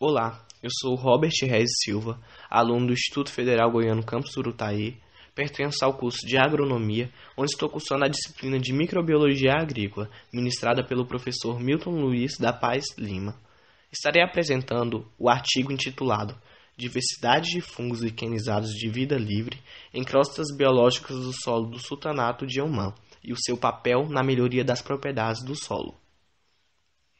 Olá, eu sou Robert Reis Silva, aluno do Instituto Federal Goiano Campus Urutaí, pertenço ao curso de Agronomia, onde estou cursando a disciplina de Microbiologia Agrícola, ministrada pelo professor Milton Luiz da Paz Lima. Estarei apresentando o artigo intitulado Diversidade de fungos liquenizados de vida livre em crostas biológicas do solo do sultanato de Oman e o seu papel na melhoria das propriedades do solo.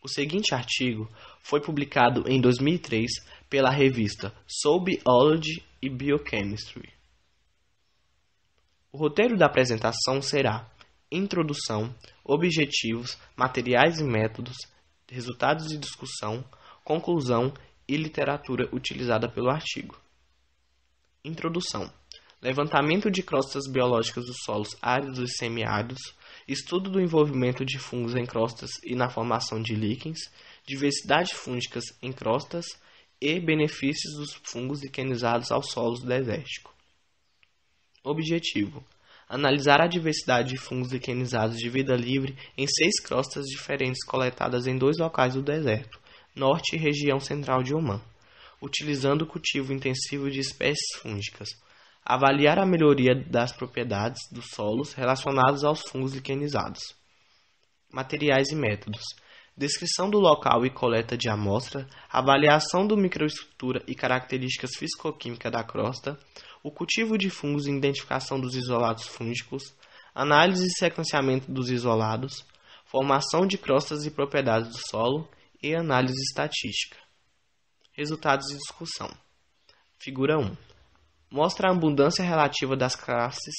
O seguinte artigo foi publicado em 2003 pela revista Soul Biology e Biochemistry. O roteiro da apresentação será introdução, objetivos, materiais e métodos, resultados de discussão, conclusão e literatura utilizada pelo artigo. Introdução: Levantamento de crostas biológicas dos solos áridos e semiáridos, estudo do envolvimento de fungos em crostas e na formação de líquens, diversidade fúngica em crostas e benefícios dos fungos liquenizados aos solos desérticos. Objetivo: analisar a diversidade de fungos liquenizados de vida livre em seis crostas diferentes coletadas em dois locais do deserto, norte e região central de Oman, utilizando o cultivo intensivo de espécies fúngicas avaliar a melhoria das propriedades dos solos relacionados aos fungos liquenizados. Materiais e métodos: descrição do local e coleta de amostra, avaliação do microestrutura e características fisicoquímicas da crosta, o cultivo de fungos e identificação dos isolados fúngicos, análise e sequenciamento dos isolados, formação de crostas e propriedades do solo e análise estatística. Resultados e discussão. Figura 1 mostra a abundância relativa das classes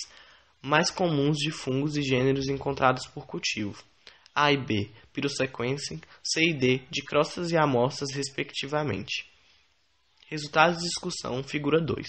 mais comuns de fungos e gêneros encontrados por cultivo. A e B, pirosequencing, C e D, de crostas e amostras, respectivamente. Resultados de discussão, figura 2.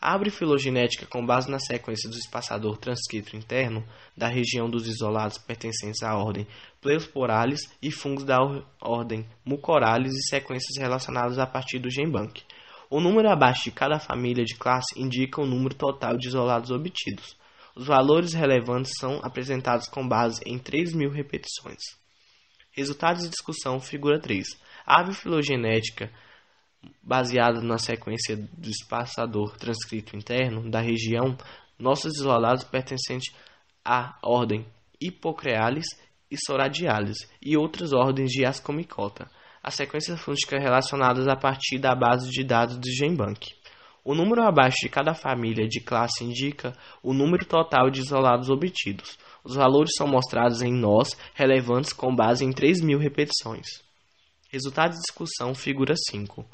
A árvore filogenética com base na sequência do espaçador transcrito interno da região dos isolados pertencentes à ordem Pleosporales e fungos da ordem Mucorales e sequências relacionadas a partir do Genbank. O número abaixo de cada família de classe indica o número total de isolados obtidos. Os valores relevantes são apresentados com base em 3.000 repetições. Resultados de discussão, figura 3. A árvore filogenética, baseada na sequência do espaçador transcrito interno da região, nossos isolados pertencentes à ordem Hipocreales e Soradiales e outras ordens de Ascomicota as sequências fúngicas relacionadas a partir da base de dados do GenBank. O número abaixo de cada família de classe indica o número total de isolados obtidos. Os valores são mostrados em nós, relevantes com base em 3.000 repetições. Resultado de discussão, figura 5.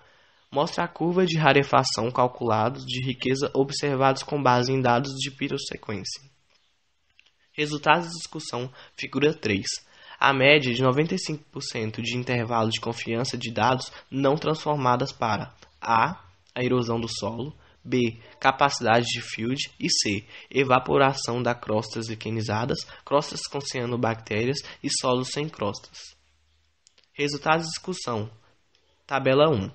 Mostra a curva de rarefação calculados de riqueza observados com base em dados de pirosequência. Resultados de discussão, figura 3 a média de 95% de intervalo de confiança de dados não transformadas para A. A erosão do solo, B. Capacidade de field e C. Evaporação da crostas liquenizadas, crostas com cianobactérias e solos sem crostas. Resultados de discussão. Tabela 1.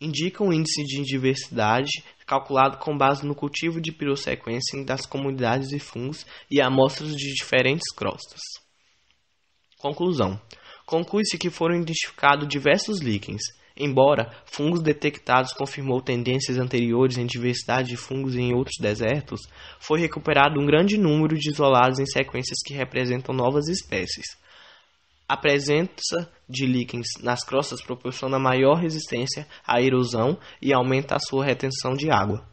Indica o um índice de diversidade calculado com base no cultivo de pirossequência das comunidades de fungos e amostras de diferentes crostas. Conclusão: conclui-se que foram identificados diversos líquens, embora fungos detectados confirmou tendências anteriores em diversidade de fungos em outros desertos, foi recuperado um grande número de isolados em sequências que representam novas espécies. A presença de líquens nas crostas proporciona maior resistência à erosão e aumenta a sua retenção de água.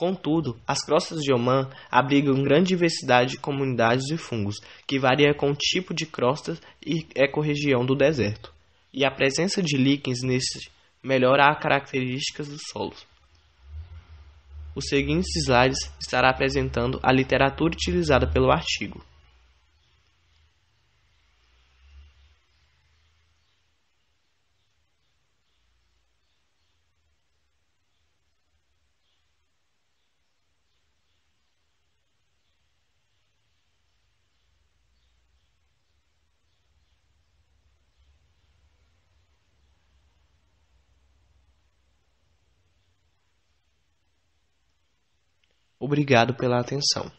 Contudo, as crostas de Oman abrigam grande diversidade de comunidades e fungos, que varia com o tipo de crosta e ecorregião do deserto, e a presença de líquens nesse melhora as características dos solos. Os seguintes slides estará apresentando a literatura utilizada pelo artigo. Obrigado pela atenção.